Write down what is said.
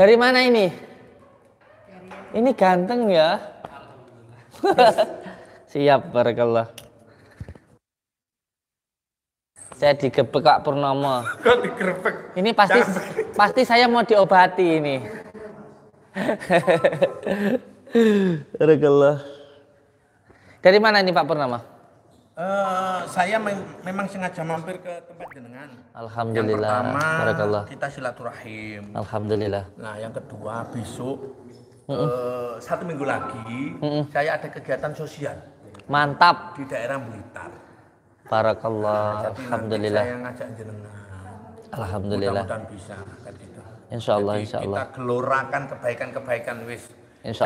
Dari mana ini? Ini ganteng ya. Siap barakallah. Saya digebek Kak Purnomo. Ini pasti pasti saya mau diobati ini. barakallah. Dari mana ini Pak Purnomo? Eh, saya mem memang sengaja mampir ke tempat jenengan. Alhamdulillah. Yang pertama, Barakallah. kita silaturahim. Alhamdulillah. Nah, yang kedua besok mm -mm. Uh, satu minggu lagi mm -mm. saya ada kegiatan sosial. Mantap. Di daerah Blitar. Barakallah. Nah, Alhamdulillah. Saya ngajak jenengan. Alhamdulillah. Mudah-mudahan bisa. Kan gitu. Insya Allah, Jadi insya Allah. Kita gelorakan kebaikan-kebaikan wis. Insya